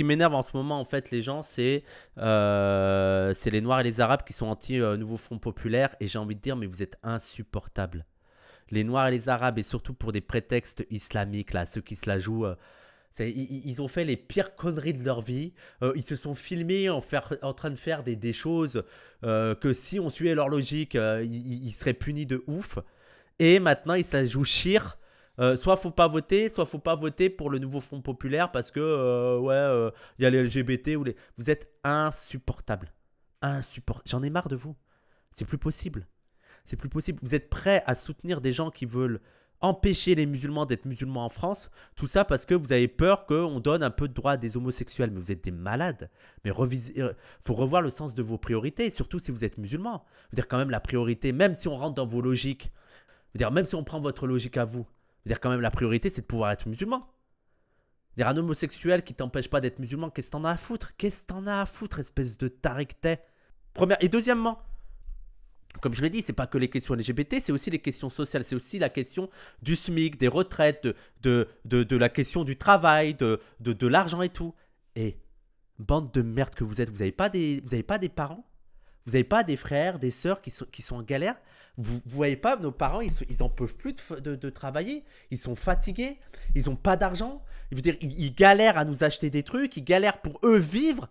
qui m'énerve en ce moment, en fait, les gens, c'est euh, les Noirs et les Arabes qui sont anti-Nouveau euh, Front Populaire. Et j'ai envie de dire, mais vous êtes insupportables. Les Noirs et les Arabes, et surtout pour des prétextes islamiques, là, ceux qui se la jouent. Euh, c'est ils, ont fait les pires conneries de leur vie. Euh, ils se sont filmés en, faire, en train de faire des, des choses que si on suivait leur logique, ils, seraient punis de ouf. Et maintenant, ils se la jouent chire euh, soit faut pas voter, soit faut pas voter pour le nouveau Front populaire parce que euh, ouais, euh, il y a les LGBT ou les. Vous êtes insupportables, J'en ai marre de vous. C'est plus possible. C'est plus possible. Vous êtes prêts à soutenir des gens qui veulent empêcher les musulmans d'être musulmans en France, tout ça parce que vous avez peur qu'on donne un peu de droit à des homosexuels. Mais vous êtes des malades. Mais il faut revoir le sens de vos priorités, surtout si vous êtes musulman. Vous dire quand même la priorité, même si on rentre dans vos logiques, dire même si on prend votre logique à vous, c'est-à-dire quand même la priorité c'est de pouvoir être musulman. Dire un homosexuel qui t'empêche pas d'être musulman, qu'est-ce que t'en as à foutre Qu'est-ce que t'en as à foutre, espèce de taricté Première. Et deuxièmement, comme je l'ai dit, c'est pas que les questions LGBT, c'est aussi les questions sociales, c'est aussi la question du SMIC, des retraites, de, de, la question du travail, de, de, l'argent et tout. Et bande de merde que vous êtes, vous n'avez pas, des, vous avez pas des parents vous n'avez pas des frères, des sœurs qui sont, qui sont en galère vous, ne voyez pas, nos parents, ils, n'en en peuvent plus de, travailler. Ils sont fatigués. Ils n'ont pas d'argent. ils, galèrent à nous acheter des trucs. Ils galèrent pour eux vivre.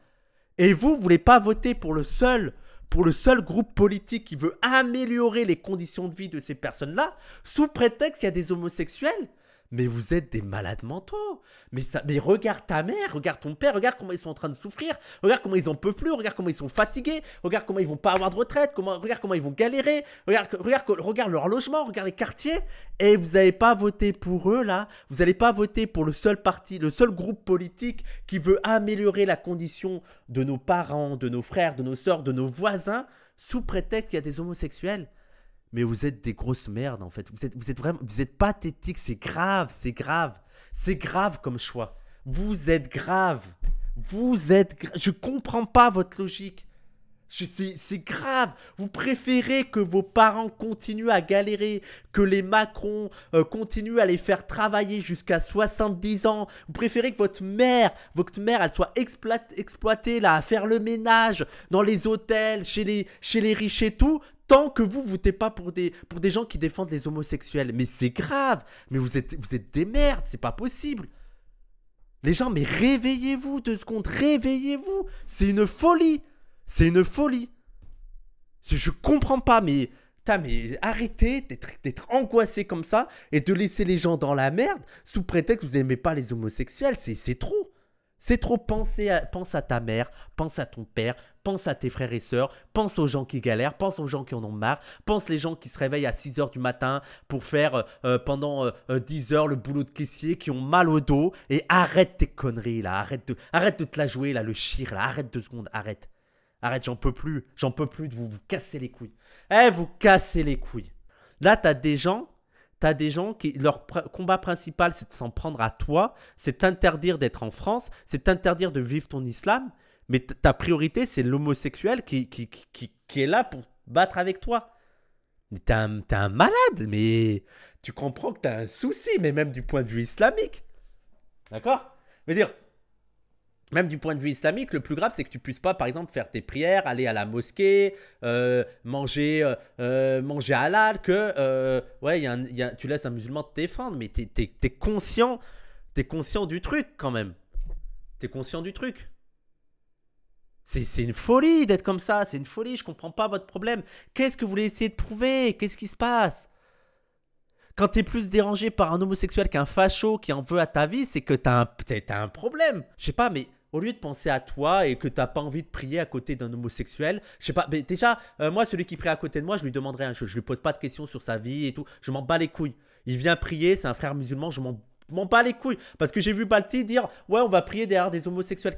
Et vous, vous voulez pas voter pour le seul, pour le seul groupe politique qui veut améliorer les conditions de vie de ces personnes-là, sous prétexte qu'il y a des homosexuels mais vous êtes des malades mentaux. Mais ça, mais regarde ta mère, regarde ton père, regarde comment ils sont en train de souffrir, regarde comment ils en peuvent plus, regarde comment ils sont fatigués, regarde comment ils vont pas avoir de retraite, comment, regarde comment ils vont galérer, regarde, regarde, leur logement, regarde les quartiers. Et vous n'allez pas voter pour eux là. Vous n'allez pas voter pour le seul parti, le seul groupe politique qui veut améliorer la condition de nos parents, de nos frères, de nos soeurs, de nos voisins, sous prétexte qu'il y a des homosexuels mais vous êtes des grosses merdes en fait. Vous êtes, vous êtes vraiment, vous êtes pathétique. C'est grave, c'est grave, c'est grave comme choix. Vous êtes grave. Vous êtes, grave, je comprends pas votre logique. C'est grave. Vous préférez que vos parents continuent à galérer, que les Macron euh, continuent à les faire travailler jusqu'à 70 ans. Vous préférez que votre mère, votre mère, elle soit exploitée là, à faire le ménage dans les hôtels, chez les, chez les riches et tout, tant que vous votez pas pour des, pour des gens qui défendent les homosexuels. Mais c'est grave. Mais vous êtes, vous êtes des merdes. C'est pas possible. Les gens, mais réveillez-vous de ce secondes, réveillez-vous. C'est une folie. C'est une folie. Je comprends pas, mais. mais arrêtez d'être angoissé comme ça et de laisser les gens dans la merde sous prétexte que vous aimez pas les homosexuels. C'est trop. C'est trop. pense à ta mère, pense à ton père, pense à tes frères et sœurs, pense aux gens qui galèrent, pense aux gens qui en ont marre, pense les gens qui se réveillent à 6 heures du matin pour faire euh, euh, pendant 10 euh, heures le boulot de caissier, qui ont mal au dos et arrête tes conneries là, arrête de, arrête de te la jouer là, le chire. arrête deux secondes, arrête. Arrête, j'en peux plus. J'en peux plus de vous, casser les couilles. Eh, vous cassez les couilles. Là, t'as des gens, t'as des gens qui leur combat principal, c'est de s'en prendre à toi, c'est t'interdire d'être en France, c'est t'interdire de vivre ton islam. Mais ta priorité, c'est l'homosexuel qui qui, est là pour battre avec toi. Mais t'es un, un, malade, mais tu comprends que t'as un souci, mais même du point de vue islamique. D'accord dire, même du point de vue islamique, le plus grave, c'est que tu puisses pas, par exemple, faire tes prières, aller à la mosquée, euh, manger, euh, euh, manger halal, que ouais, tu laisses un musulman te défendre, mais t'es es, conscient, t'es conscient du truc quand même. T'es conscient du truc. C'est une folie d'être comme ça, c'est une folie, je comprends pas votre problème. Qu'est-ce que vous voulez essayer de prouver Qu'est-ce qui se passe Quand t'es plus dérangé par un homosexuel qu'un facho qui en veut à ta vie, c'est que t'as peut-être un problème. Je sais pas, mais au lieu de penser à toi et que t'as pas envie de prier à côté d'un homosexuel, je sais pas, mais déjà, euh, moi, celui qui prie à côté de moi, je lui demanderai un je lui pose pas de questions sur sa vie et tout, je m'en bats les couilles. Il vient prier, c'est un frère musulman, je m'en bats les couilles. Parce que j'ai vu Balti dire Ouais, on va prier derrière des homosexuels.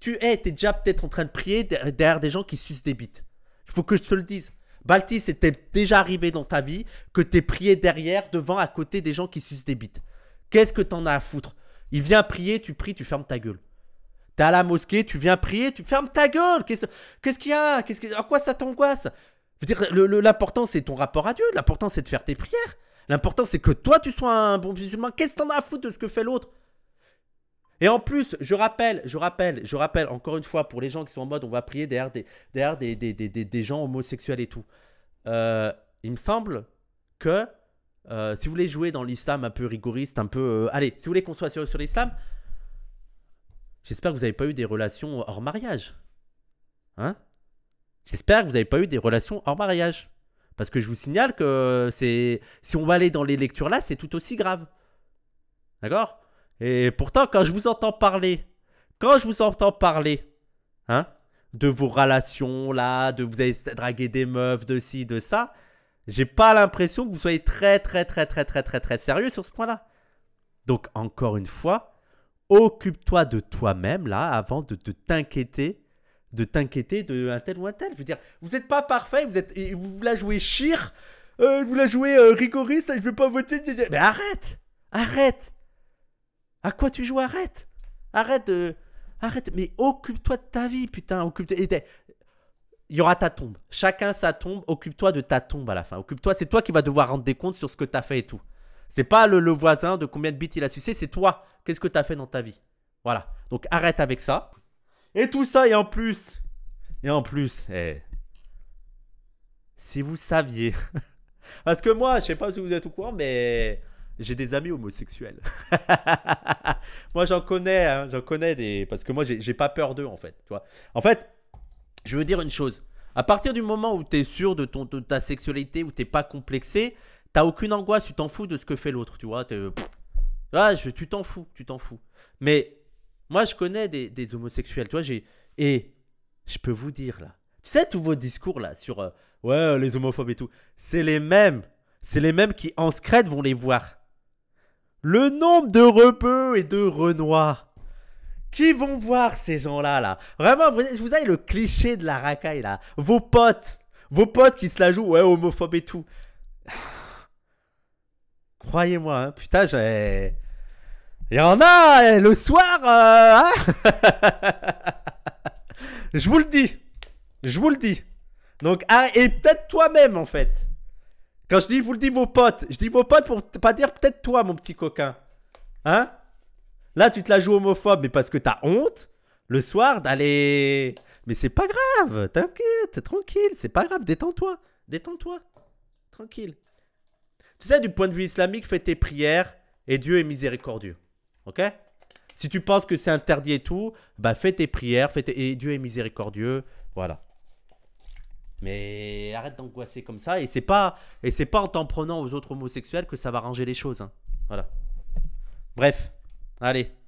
tu es, déjà peut-être en train de prier derrière des gens qui sucent des bites. Il faut que je te le dise. Balti, c'était déjà arrivé dans ta vie que t'es prié derrière, devant, à côté des gens qui sucent des bites. Qu'est-ce que t'en as à foutre Il vient prier, tu pries, tu fermes ta gueule. T'es à la mosquée, tu viens prier, tu fermes ta gueule. Qu'est-ce qu'il y a Qu'est-ce En quoi ça t'angoisse Je veux dire, l'important, c'est ton rapport à Dieu. L'important, c'est de faire tes prières. L'important, c'est que toi, tu sois un bon musulman. Qu'est-ce que t'en as à foutre de ce que fait l'autre et en plus, je rappelle, je rappelle, je rappelle, encore une fois, pour les gens qui sont en mode, on va prier derrière des, des, des, des, des, gens homosexuels et tout. Euh, il me semble que, euh, si vous voulez jouer dans l'islam un peu rigoriste, un peu... Euh, allez, si vous voulez qu'on soit sérieux sur l'islam, J'espère que vous n'avez pas eu des relations hors mariage. Hein J'espère que vous n'avez pas eu des relations hors mariage. Parce que je vous signale que c'est si on va aller dans les lectures là, c'est tout aussi grave. D'accord Et pourtant, quand je vous entends parler, quand je vous entends parler, hein, de vos relations là, de vous avez dragué des meufs, de ci, de ça, j'ai pas l'impression que vous soyez très, très, très, très, très, très, très sérieux sur ce point-là. Donc, encore une fois, occupe-toi de toi-même là avant de, t'inquiéter de t'inquiéter de un tel ou un tel. Je veux dire, vous n'êtes pas parfait, vous êtes, vous la jouez chire, euh, vous la jouez euh, ça je veux pas voter. Mais arrête, arrête. À quoi tu joues Arrête, arrête, arrête. Mais occupe-toi de ta vie, putain. Occupe-toi. Il y aura ta tombe. Chacun sa tombe. Occupe-toi de ta tombe à la fin. Occupe-toi. C'est toi qui vas devoir rendre des comptes sur ce que t'as fait et tout. C'est pas le, le, voisin de combien de bits il a sucé, c'est toi qu'est-ce que tu as fait dans ta vie. Voilà. Donc arrête avec ça. Et tout ça, et en plus, et en plus, eh, si vous saviez, parce que moi, je sais pas si vous êtes au courant, mais j'ai des amis homosexuels. moi, j'en connais, hein, j'en connais des, parce que moi, j'ai pas peur d'eux en fait. Tu En fait, je veux dire une chose. À partir du moment où tu es sûr de, ton, ta sexualité, où t'es pas complexé, tu t'as aucune angoisse, tu t'en fous de ce que fait l'autre, tu vois tu t'en fous, tu t'en fous. Mais moi, je connais des, homosexuels, tu vois, j'ai... Et je peux vous dire, là, tu sais, tous vos discours, là, sur, euh, ouais, les homophobes et tout, c'est les mêmes. C'est les mêmes qui, en secret, vont les voir. Le nombre de repeux et de renois qui vont voir ces gens-là, là. Vraiment, vous, vous avez le cliché de la racaille, là. Vos potes, vos potes qui se la jouent, ouais, homophobes et tout. Croyez-moi, hein, putain, j'ai... Il y en a euh, le soir euh, hein Je vous le dis. Je vous le dis. Donc, ah, et peut-être toi-même en fait. Quand je dis, vous le dis vos potes. Je dis vos potes pour pas dire peut-être toi, mon petit coquin. Hein Là, tu te la joues homophobe, mais parce que t'as honte le soir d'aller. Mais c'est pas grave, t'inquiète, tranquille, c'est pas grave, détends-toi, détends-toi, tranquille. Tu sais, du point de vue islamique, fais tes prières et Dieu est miséricordieux. Ok Si tu penses que c'est interdit et tout, bah fais tes prières, fais tes... et Dieu est miséricordieux. Voilà. Mais arrête d'angoisser comme ça. Et c'est pas, et c'est pas en t'en prenant aux autres homosexuels que ça va ranger les choses. Hein. Voilà. Bref. Allez.